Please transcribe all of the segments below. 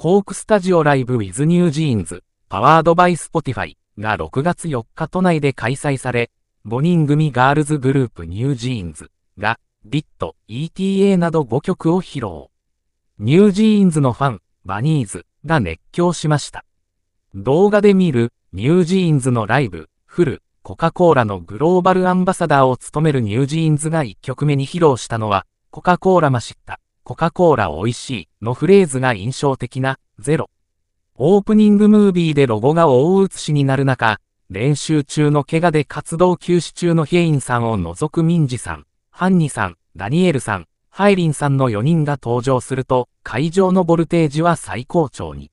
コークスタジオライブ with ニュージーンズ、パワードバイスポティファイが6月4日都内で開催され、5人組ガールズグループニュージーンズが、デット、ETA など5曲を披露。ニュージーンズのファン、バニーズが熱狂しました。動画で見る、ニュージーンズのライブ、フル、コカ・コーラのグローバルアンバサダーを務めるニュージーンズが1曲目に披露したのは、コカ・コーラマシッタ。コカ・コーラ美味しいのフレーズが印象的な、ゼロ。オープニングムービーでロゴが大写しになる中、練習中の怪我で活動休止中のヒェインさんを除くミンジさん、ハンニさん、ダニエルさん、ハイリンさんの4人が登場すると、会場のボルテージは最高潮に。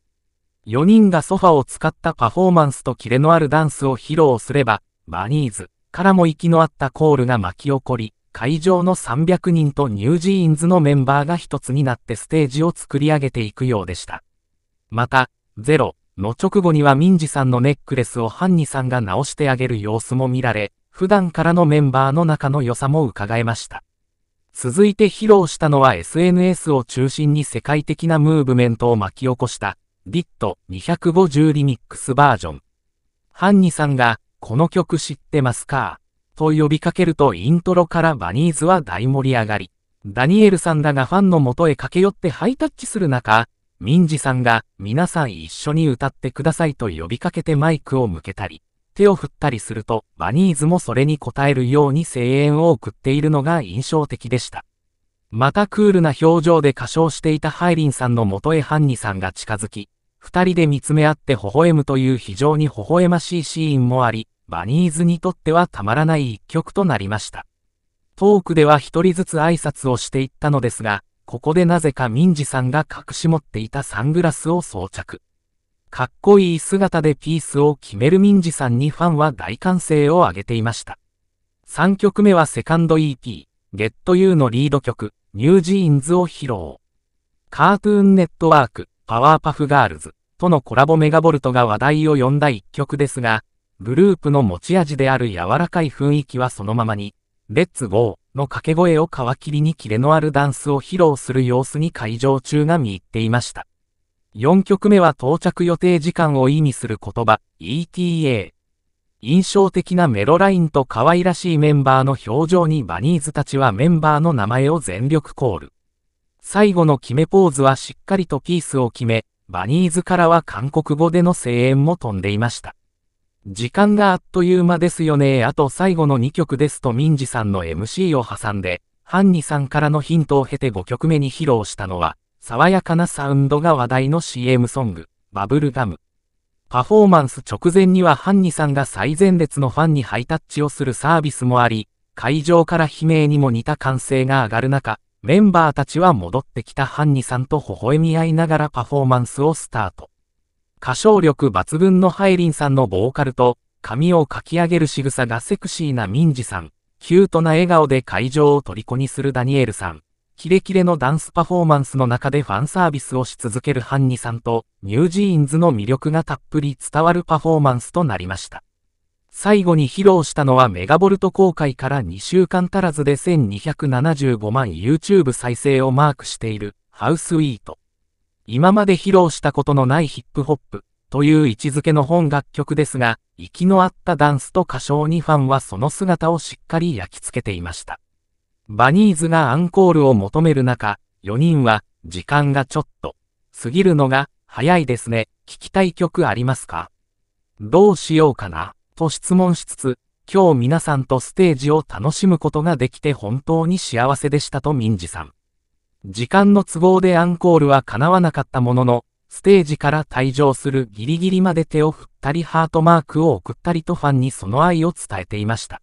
4人がソファを使ったパフォーマンスとキレのあるダンスを披露すれば、バニーズからも息の合ったコールが巻き起こり、会場の300人とニュージーンズのメンバーが一つになってステージを作り上げていくようでした。また、ゼロの直後には民事さんのネックレスをハンニさんが直してあげる様子も見られ、普段からのメンバーの仲の良さも伺えました。続いて披露したのは SNS を中心に世界的なムーブメントを巻き起こした、リット250リミックスバージョン。ハンニさんが、この曲知ってますかと呼びかけるとイントロからバニーズは大盛り上がり、ダニエルさんらがファンの元へ駆け寄ってハイタッチする中、民事さんが皆さん一緒に歌ってくださいと呼びかけてマイクを向けたり、手を振ったりすると、バニーズもそれに応えるように声援を送っているのが印象的でした。またクールな表情で歌唱していたハイリンさんの元へハンニさんが近づき、二人で見つめ合って微笑むという非常に微笑ましいシーンもあり、バニーズにとってはたまらない一曲となりました。トークでは一人ずつ挨拶をしていったのですが、ここでなぜか民事さんが隠し持っていたサングラスを装着。かっこいい姿でピースを決める民事さんにファンは大歓声を上げていました。3曲目はセカンド EP、Get You のリード曲、ニュージーンズを披露。カートゥーンネットワーク、パワーパフガールズとのコラボメガボルトが話題を呼んだ一曲ですが、グループの持ち味である柔らかい雰囲気はそのままに、レッツゴーの掛け声を皮切りにキレのあるダンスを披露する様子に会場中が見入っていました。4曲目は到着予定時間を意味する言葉、ETA。印象的なメロラインと可愛らしいメンバーの表情にバニーズたちはメンバーの名前を全力コール。最後の決めポーズはしっかりとピースを決め、バニーズからは韓国語での声援も飛んでいました。時間があっという間ですよねあと最後の2曲ですと民事さんの MC を挟んで、ハンニさんからのヒントを経て5曲目に披露したのは、爽やかなサウンドが話題の CM ソング、バブルガム。パフォーマンス直前にはハンニさんが最前列のファンにハイタッチをするサービスもあり、会場から悲鳴にも似た歓声が上がる中、メンバーたちは戻ってきたハンニさんと微笑み合いながらパフォーマンスをスタート。歌唱力抜群のハイリンさんのボーカルと、髪をかき上げる仕草がセクシーなミンジさん、キュートな笑顔で会場を虜にするダニエルさん、キレキレのダンスパフォーマンスの中でファンサービスをし続けるハンニさんと、ニュージーンズの魅力がたっぷり伝わるパフォーマンスとなりました。最後に披露したのはメガボルト公開から2週間足らずで1275万 YouTube 再生をマークしている、ハウスウィート。今まで披露したことのないヒップホップという位置づけの本楽曲ですが、息の合ったダンスと歌唱にファンはその姿をしっかり焼き付けていました。バニーズがアンコールを求める中、4人は、時間がちょっと、過ぎるのが、早いですね、聞きたい曲ありますかどうしようかな、と質問しつつ、今日皆さんとステージを楽しむことができて本当に幸せでしたと民事さん。時間の都合でアンコールは叶わなかったものの、ステージから退場するギリギリまで手を振ったりハートマークを送ったりとファンにその愛を伝えていました。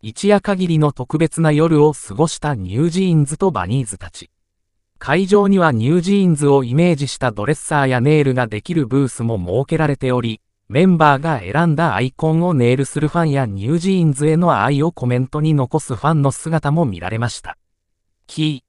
一夜限りの特別な夜を過ごしたニュージーンズとバニーズたち。会場にはニュージーンズをイメージしたドレッサーやネイルができるブースも設けられており、メンバーが選んだアイコンをネイルするファンやニュージーンズへの愛をコメントに残すファンの姿も見られました。キー